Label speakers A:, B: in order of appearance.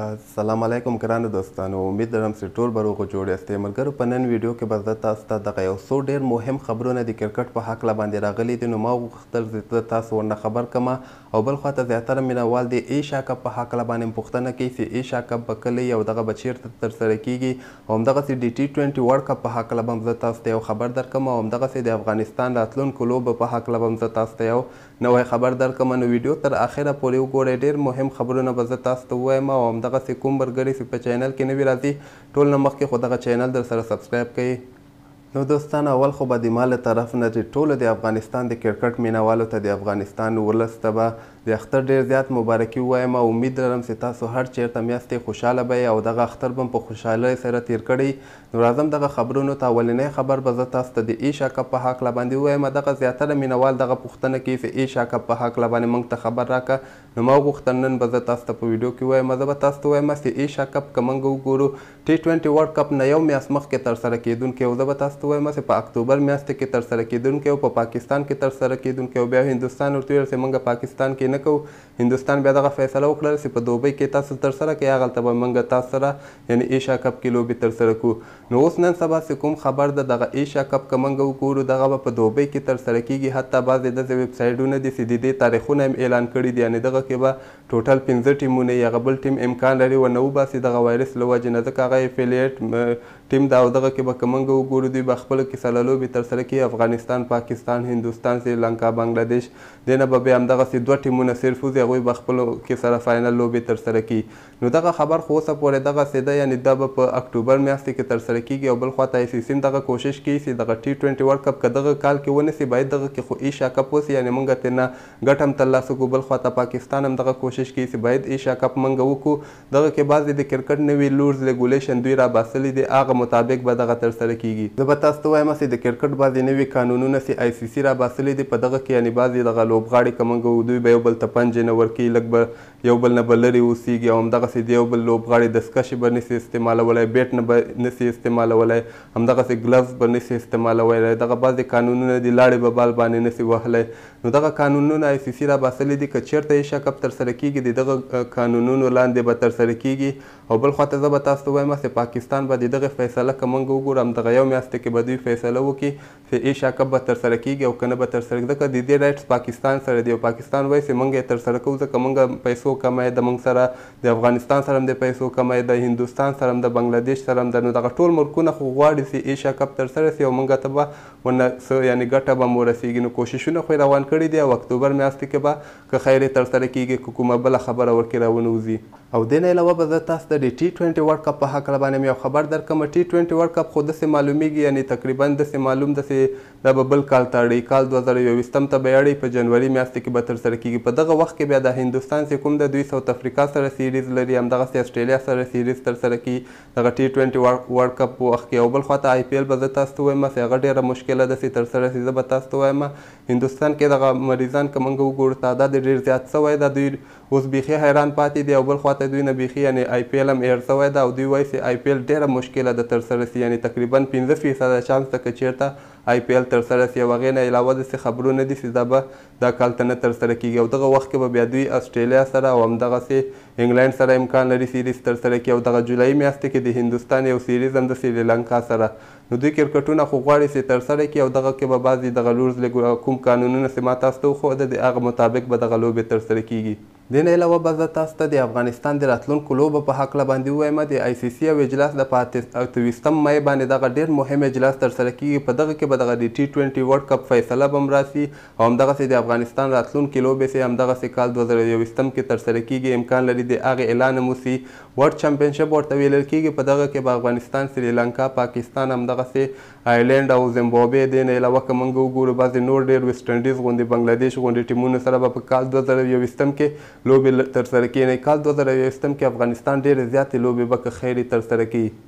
A: السلام علیکم ګران دوستانو امید لرم چې ټول به روغ جوړ یاست ملګرو په نن ویډیو کې به زه تاسو ته دغه یو څو ډیر مهم خبرونه د کرکټ په حق لا باندې راغلي دي نو ما غوښتل چې تاسو ورنه خبر کما او بل خواته زیاتره مینوال دي ایشا کپ په حق لا باندې پوښتنه کوي چې ایشا کپ به کله یو دغه بچیر تر سره کیږي او همدغه سي ډي ټي 20 ورلد کپ په حق لا باندې زه تاسو ته یو خبر درکم او همدغه سي د افغانستان راتلونکو لوب په حق لا باندې زه تاسو ته یو نوې خبر درکم نو ویډیو تر اخره پورې وګورئ ډیر مهم خبرونه به زه تاسو ته وایم او همدغه دغه سې کوم برګری چې په چینل کې نوی راځي ټول نه مخکې خو دغه چینل در سره سبسکرایب کړئ نو دوستان اول خو به د مال طرف نه ټول د افغانستان د کرکټ مینوالو ته د افغانستان ولس ته به د اختر ډیر زیات مبارکي وایم او امید لرم چې تاسو هر چیرته میاشتې خوشاله به او دغه اختر به په خوشحالۍ سره تیر کړئ نو راځم دغه خبرونو ته اولنی خبر به زه تاسو ته د ایشا کپ په هکله باندې ووایم دغه زیاتره مینوال دغه پوښتنه کوي چې ایشا کپ په هکله باندې موږ ته خبر راکړه نو ما وغوښتل نن به زه تاسو ته په ویډیو کې ووایم زه به تاسو ته وایم چې ایشا کپ که موږ وګورو ټي ټوینټي ورلډ کپ نه یو میاشت مخکې ترسره کیدونکی او زه به تاسو ته وایم چې په اکتوبر میاشت کې ترسره کیدونکی او په پاکستان کې ترسره کیدونکی او بیا هندوستان ورته ویل چې موږ پاکستان کې نه نه کوو هندستان بیا دغه فیصله وکړله چې په دوبۍ کې تاسو ترسره کوي هغلته به موږ تاسو سره یعنی ایشیا کپ کې لوبې ترسره کړو نو اوس نن سبا چې کوم خبر ده دغه ایشیا کپ که موږ وګورو دغه به په دوبۍ کې ترسره کیږي حتی بعضې داسې ویبسایټونه دي چې د دې تاریخونه هم اعلان کړي دي یعنې دغه کې به ټوټل پنځه ټیمونه یا بل ټیم امکان لري ونه وباسي دغه وایرس له وجې نه ځکه هغه افیلیټ ټیم دا او دغه کې به کومنګ وګورو دوی به خپل کیسه لوبې ترسره کوي افغانستان پاکستان هندوستان سریلانکا بنگلاديش دینه به بیا همدغسې دوه ټیمونه صرف وځي هغوی به خپلو کې سره فاینل لوبې ترسره کوي نو دغه خبر خو اوسه پورې دغسې ده یعنې دا به په اکتوبر میاشتې کې ترسره کیږي او بل خوا ته آی سی سي دغه کوشش کوي چې دغه ټي ټوینټي ورلډ کپ که دغه کال کې ونیسي باید دغه کې خو ایشیا کپ وسي یعنې موږ ترې نه ګټه هم ترلاسه کړو بل خوا ته پاکستان هم دغه کوشش کوي چې باید ایشیا کپ موږ وکړو دغه کې بعضې د کرکټ نوي لورز ریګولیشن دوی را باسلی دی هغه مطابق به دغه ترسره کیږي زه به تاسو ته وایم چې د کرکټ بعضې نوي قانونونه چې آی سی سی راباسلی دي په دغه کې یعنې بعضې دغه لوبغاړي که موږ دوی به یو بل ته پنجې نه ورکوي لږ به یو بل نه به لرې اوسیږي او همدغسې د یو بل لوبغاړي دستکشې به نسي استعمالولی بیټ نه به نسي استعمالولی همدغسې ګلوز به نسي استعمالولی دغه بعضې قانونونه دي لاړې به بال باندې نسي وهلی نو دغه قانونونه آی سی سی راباسلی دي که چېرته یې شکپ ترسره کیږي د دغه قانونونو لاندې به ترسره کیږي او بل خواته زه به تاسو ته وایم چې پاکستان به د دغې فیصله که موږ وګورو همدغه یو میاشته کې به دوی فیصله وکړي چې ای شاکب به ترسره کیږي او که نه به ترسره ځکه د دې رایټس پاکستان سره دی او پاکستان وایي چې موږ یې ترسره کوو ځکه موږ پیسو کمی د موږ سره د افغانستان سره هم د پیسو کمی د هندوستان سره هم د بنګلادیش سره هم د نو دغه ټول ملکونه خو غواړي چې ای شاکب ترسره سي او موږ ته به ونه یعنې ګټه به مو رسیږي نو کوششونه خو روان کړي دي او اکتوبر میاشتې کې به که خیر ترسره کیږي که کومه بله خبره ورکې راونوځي او دین علاوه به زه تاسو ته د ټي ټوینټي ورلډ کپ په هکله باندې یو خبر درکړم ټي ټوینټي ورلډ کپ خو داسې معلومیږي یعنی تقریبا داسې معلوم داسې دا به بل کال ته اړوي کال دوه زره یوویشتم ته به اړوي په جنوري میاشت کې به ترسره کیږي په دغه وخت کې بیا د هندوستان چې کوم د دوی ساوت افریقا سره سیریز لري همدغسې استرالیا سره سیریز ترسره کوي دغه ټي ټوینټي ورلډ کپ په وخت کې او بل خوا ته آی پی ایل به زه تاسو ته وایم چې هغه ډېره مشکله داسې ترسره شي زه به تاسو ته وایم هندوستان کې دغه مریضان که موږ وګورو تعداد ډېر زیات سوی دا دوی اوس بیخي حیران پاتې دي او بل خوا ماته دوی نه بیخي یعنی آی پی ایل هم ایر سوی ده او دوی وایي چې آی پی ایل ډېره مشکله ده ترسره سي یعنی تقریبا پنځه فیصده چانس ده که چېرته آی پی ایل ترسره سي او هغې نه علاوه داسې خبرونه دي چې دا به دا کال ته نه ترسره کیږي او دغه وخت کې به بیا دوی اسټرالیا سره او همدغسې انګلینډ سره امکان لري سیریز ترسره کړي او دغه جولای میاشتې کې د هندوستان یو سیریز هم د سریلانکا سره نو دوی کرکټونه خو غواړي چې ترسره کړي او دغه کې به بعضې دغه لورز لږ کوم قانونونه چې ما تاسو ته وښوده د هغه مطابق به دغه لوبې ترسره کیږي د نه علاوه به زه تاسو ته د افغانستان د راتلونکو لوبو په هکله باندې ووایم د آی سی سی او اجلاس د په اتویستم مۍ باندې دغه ډېر مهم اجلاس ترسره کیږي په دغه کې به به دغه د ټي 20 ورلد کپ فیصله بم راسي او همدغه سي د افغانستان راتلونکي لوبې سي همدغه سي کال 2021 کې تر سره کیږي امکان لري د هغه اعلان مو سي ورلد چمپیونشپ ورته ویل کیږي په دغه کې به افغانستان سریلانکا پاکستان همدغه سي آیلند او زیمبابوې د نه علاوه کومنګ وګورو بعض نور ډیر ویسټ انډیز غوندي بنگلاديش غوندي ټیمونو سره به په کال 2021 کې لوبې تر سره کیږي کال 2021 کې افغانستان ډیر زیاتې لوبې به خیری تر سره کیږي